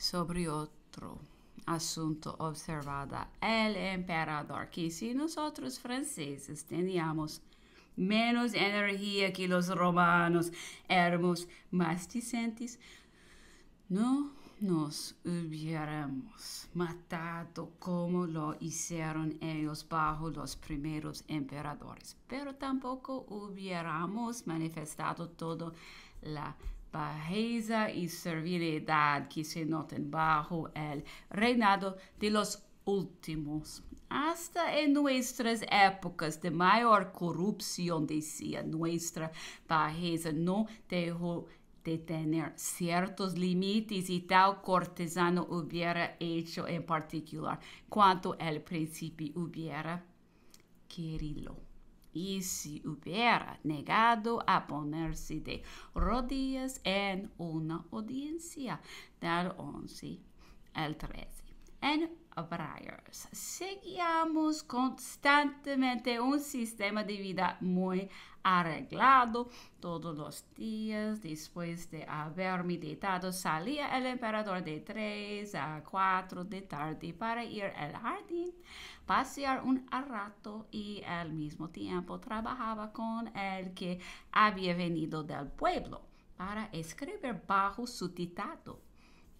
sobre otro asunto observada el emperador, que si nosotros franceses teníamos menos energía que los romanos, éramos más decentes, no nos hubiéramos matado como lo hicieron ellos bajo los primeros emperadores, pero tampoco hubiéramos manifestado toda la bajeza y servilidad que se notan bajo el reinado de los últimos. Hasta en nuestras épocas de mayor corrupción, decía, nuestra bajeza no dejó de tener ciertos límites y tal cortesano hubiera hecho en particular, cuanto el príncipe hubiera querido y si hubiera negado a ponerse de rodillas en una audiencia del 11 al 13. En Seguíamos constantemente un sistema de vida muy arreglado. Todos los días, después de haber meditado, salía el emperador de 3 a 4 de tarde para ir al jardín, pasear un rato y al mismo tiempo trabajaba con el que había venido del pueblo para escribir bajo su titado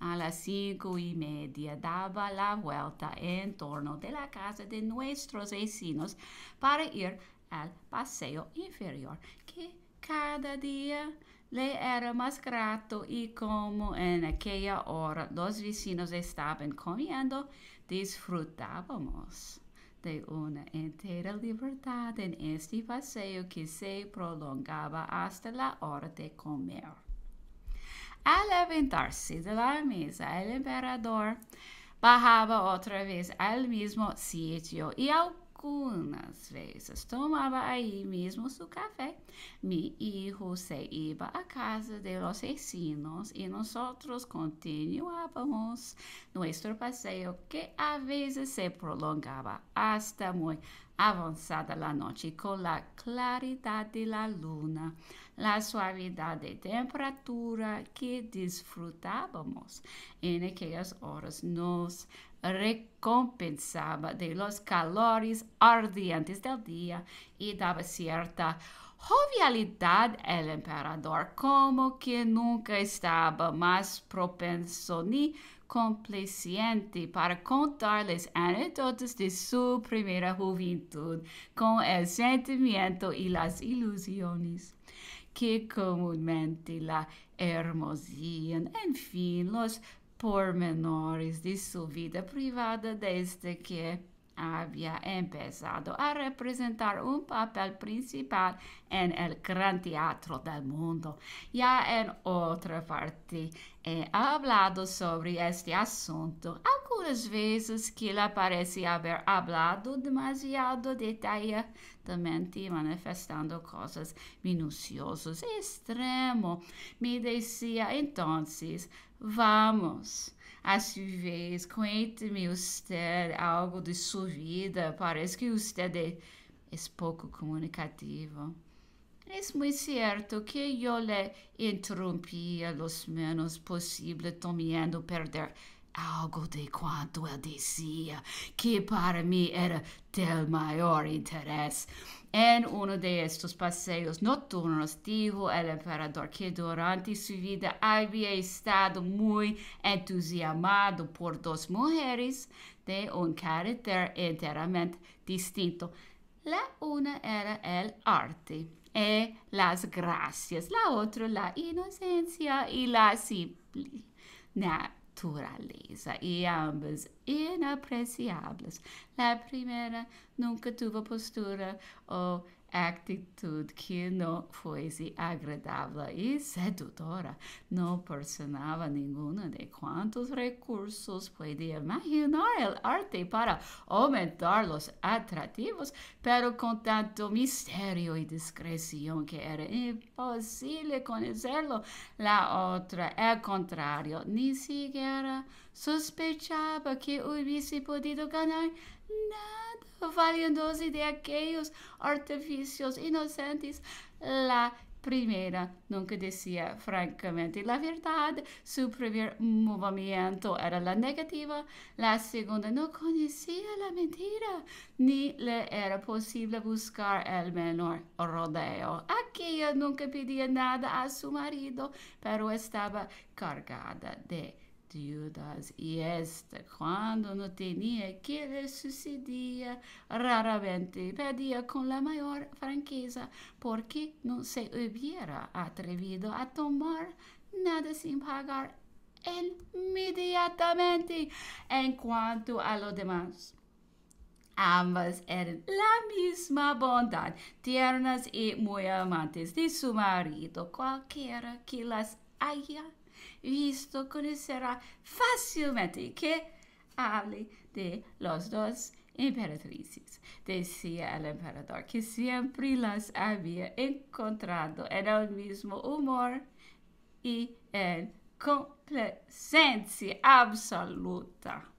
a las cinco y media daba la vuelta en torno de la casa de nuestros vecinos para ir al paseo inferior, que cada día le era más grato y como en aquella hora los vecinos estaban comiendo, disfrutábamos de una entera libertad en este paseo que se prolongaba hasta la hora de comer. a levantar-se da mesa. o imperador barrava outra vez ao mesmo sítio e algumas vezes tomava aí mesmo seu café. Mi hijo se iba a casa de los vecinos e nós continuávamos nosso passeio que a vezes se prolongava hasta muito avanzada la noche con la claridad de la luna, la suavidad de temperatura que disfrutábamos en aquellas horas nos recompensaba de los calores ardientes del día y daba cierta jovialidad al emperador, como que nunca estaba más propenso ni complacente para contar-lhes anedotas de sua primeira juventude com o sentimento e as ilusões que comumente la hermosiam, enfim, os pormenores de sua vida privada desde que había empezado a representar un papel principal en el gran teatro del mundo. Ya en otra parte he hablado sobre este asunto. algumas vezes que ele parece haver hablado demasiado detalhadamente, manifestando coisas minuciosas extremo. Me dizia então, vamos. A sua vez, conte-me usted algo de sua vida. Parece que usted é, é pouco comunicativo. É muito certo que eu lhe interrompia os menos possível, temendo perder algo de cuanto él decía, que para mí era del mayor interés. En uno de estos paseos nocturnos dijo el emperador que durante su vida había estado muy entusiasmado por dos mujeres de un um carácter enteramente distinto. La una era el arte y e las gracias, la otra la inocencia y la simple. naturaleza e ambas inapreciáveis. A primeira nunca teve postura ou atitude que não fosse agradável e sedutora. Não proporcionava nenhuma de quantos recursos podia imaginar o arte para aumentar os atrativos, pero com tanto mistério e discreção que era impossível conhecê-lo. A outra, ao contrário, nem sequer sospechava que hubiese podido ganhar nada valiéndose de aquellos artificios inocentes. La primera nunca decía francamente la verdad, su primer movimiento era la negativa, la segunda no conocía la mentira, ni le era posible buscar el menor rodeo. Aquella nunca pedía nada a su marido, pero estaba cargada de y e este, cuando no tenía que le sucedía raramente pedía con la mayor franqueza porque no se hubiera atrevido a tomar nada sin pagar inmediatamente en cuanto a lo demás ambas eran la misma bondad, tiernas y e muy amantes de su marido, cualquiera que las haya visto conocerá fácilmente que hable de los dos imperatrices, Decía el emperador que siempre las había encontrado en el mismo humor y en complacencia absoluta.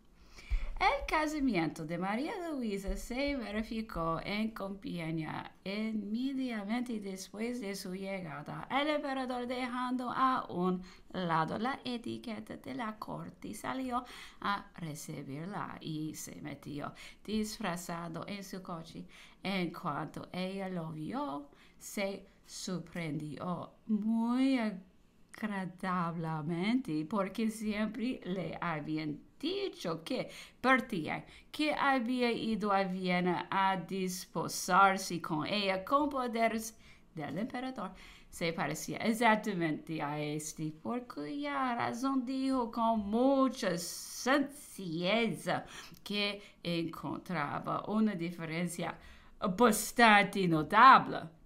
El casamiento de María Luisa se verificó en Compiña inmediatamente después de su llegada El emperador, dejando a un lado la etiqueta de la corte, salió a recibirla y se metió disfrazado en su coche. En cuanto ella lo vio, se sorprendió muy agradablemente porque siempre le habían dicho que partía, que havia ido a Viena a dispor-se com ela, com poderes do imperador, Se parecia exatamente a este, porque a razão dijo com muita sancieza que encontrava uma diferença bastante notável.